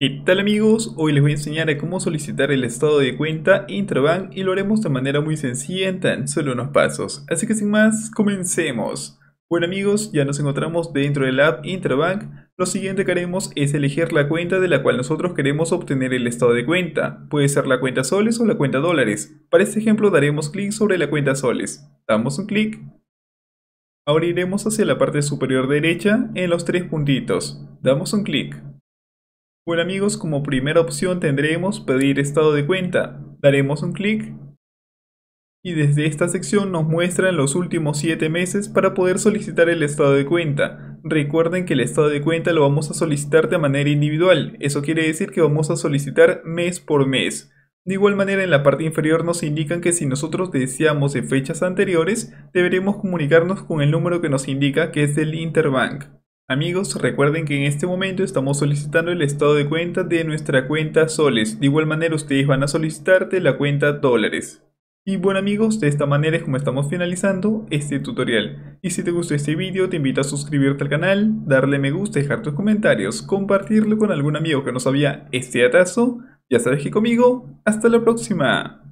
¿Qué tal amigos? Hoy les voy a enseñar a cómo solicitar el estado de cuenta Intrabank y lo haremos de manera muy sencilla en tan solo unos pasos. Así que sin más, comencemos. Bueno amigos, ya nos encontramos dentro del app Intrabank. Lo siguiente que haremos es elegir la cuenta de la cual nosotros queremos obtener el estado de cuenta. Puede ser la cuenta soles o la cuenta dólares. Para este ejemplo daremos clic sobre la cuenta soles. Damos un clic. Ahora iremos hacia la parte superior derecha en los tres puntitos. Damos un clic. Bueno amigos, como primera opción tendremos pedir estado de cuenta. Daremos un clic y desde esta sección nos muestran los últimos 7 meses para poder solicitar el estado de cuenta. Recuerden que el estado de cuenta lo vamos a solicitar de manera individual, eso quiere decir que vamos a solicitar mes por mes. De igual manera en la parte inferior nos indican que si nosotros deseamos en fechas anteriores, deberemos comunicarnos con el número que nos indica que es del Interbank. Amigos, recuerden que en este momento estamos solicitando el estado de cuenta de nuestra cuenta soles. De igual manera ustedes van a solicitarte la cuenta dólares. Y bueno amigos, de esta manera es como estamos finalizando este tutorial. Y si te gustó este video, te invito a suscribirte al canal, darle me gusta, dejar tus comentarios, compartirlo con algún amigo que no sabía este atazo. Ya sabes que conmigo, hasta la próxima.